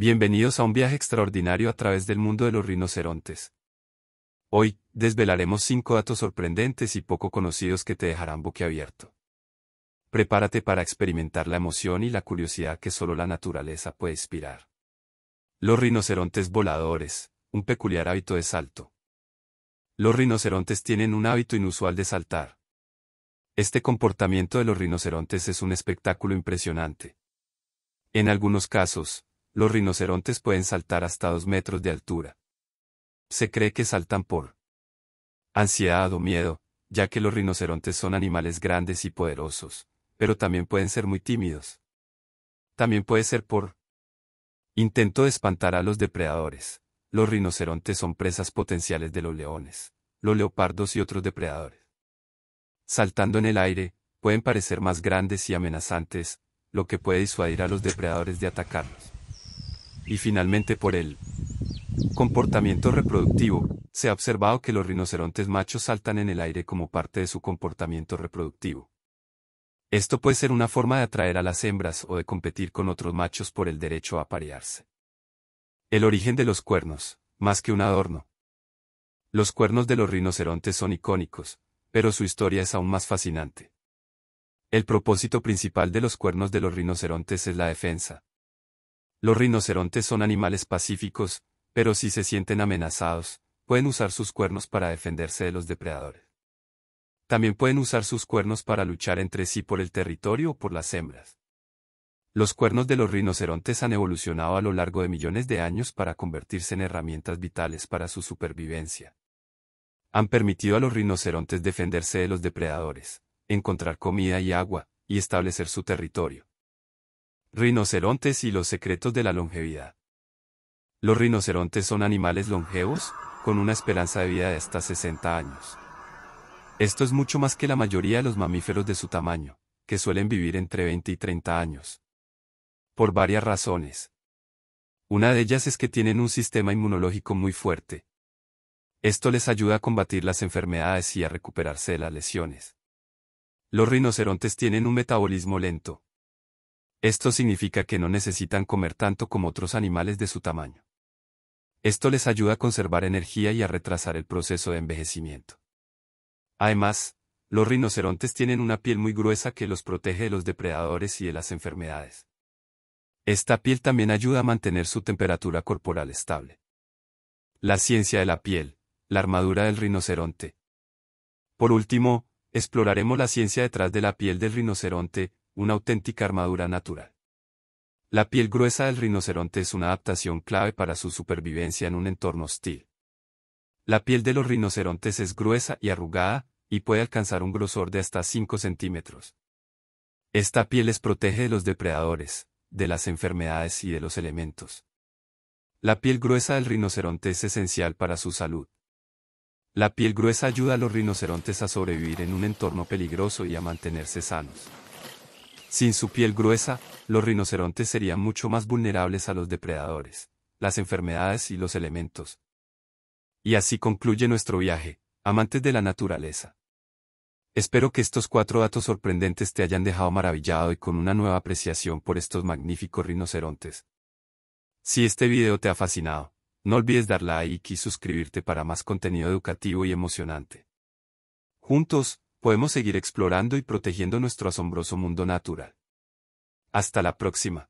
Bienvenidos a un viaje extraordinario a través del mundo de los rinocerontes. Hoy, desvelaremos cinco datos sorprendentes y poco conocidos que te dejarán boquiabierto. Prepárate para experimentar la emoción y la curiosidad que solo la naturaleza puede inspirar. Los rinocerontes voladores, un peculiar hábito de salto. Los rinocerontes tienen un hábito inusual de saltar. Este comportamiento de los rinocerontes es un espectáculo impresionante. En algunos casos, los rinocerontes pueden saltar hasta dos metros de altura. Se cree que saltan por ansiedad o miedo, ya que los rinocerontes son animales grandes y poderosos, pero también pueden ser muy tímidos. También puede ser por intento de espantar a los depredadores. Los rinocerontes son presas potenciales de los leones, los leopardos y otros depredadores. Saltando en el aire, pueden parecer más grandes y amenazantes, lo que puede disuadir a los depredadores de atacarlos y finalmente por el comportamiento reproductivo. Se ha observado que los rinocerontes machos saltan en el aire como parte de su comportamiento reproductivo. Esto puede ser una forma de atraer a las hembras o de competir con otros machos por el derecho a parearse. El origen de los cuernos, más que un adorno. Los cuernos de los rinocerontes son icónicos, pero su historia es aún más fascinante. El propósito principal de los cuernos de los rinocerontes es la defensa, los rinocerontes son animales pacíficos, pero si se sienten amenazados, pueden usar sus cuernos para defenderse de los depredadores. También pueden usar sus cuernos para luchar entre sí por el territorio o por las hembras. Los cuernos de los rinocerontes han evolucionado a lo largo de millones de años para convertirse en herramientas vitales para su supervivencia. Han permitido a los rinocerontes defenderse de los depredadores, encontrar comida y agua, y establecer su territorio. Rinocerontes y los secretos de la longevidad. Los rinocerontes son animales longevos, con una esperanza de vida de hasta 60 años. Esto es mucho más que la mayoría de los mamíferos de su tamaño, que suelen vivir entre 20 y 30 años. Por varias razones. Una de ellas es que tienen un sistema inmunológico muy fuerte. Esto les ayuda a combatir las enfermedades y a recuperarse de las lesiones. Los rinocerontes tienen un metabolismo lento, esto significa que no necesitan comer tanto como otros animales de su tamaño. Esto les ayuda a conservar energía y a retrasar el proceso de envejecimiento. Además, los rinocerontes tienen una piel muy gruesa que los protege de los depredadores y de las enfermedades. Esta piel también ayuda a mantener su temperatura corporal estable. La ciencia de la piel, la armadura del rinoceronte. Por último, exploraremos la ciencia detrás de la piel del rinoceronte, una auténtica armadura natural. La piel gruesa del rinoceronte es una adaptación clave para su supervivencia en un entorno hostil. La piel de los rinocerontes es gruesa y arrugada, y puede alcanzar un grosor de hasta 5 centímetros. Esta piel les protege de los depredadores, de las enfermedades y de los elementos. La piel gruesa del rinoceronte es esencial para su salud. La piel gruesa ayuda a los rinocerontes a sobrevivir en un entorno peligroso y a mantenerse sanos. Sin su piel gruesa, los rinocerontes serían mucho más vulnerables a los depredadores, las enfermedades y los elementos. Y así concluye nuestro viaje, amantes de la naturaleza. Espero que estos cuatro datos sorprendentes te hayan dejado maravillado y con una nueva apreciación por estos magníficos rinocerontes. Si este video te ha fascinado, no olvides dar like y suscribirte para más contenido educativo y emocionante. Juntos, podemos seguir explorando y protegiendo nuestro asombroso mundo natural. Hasta la próxima.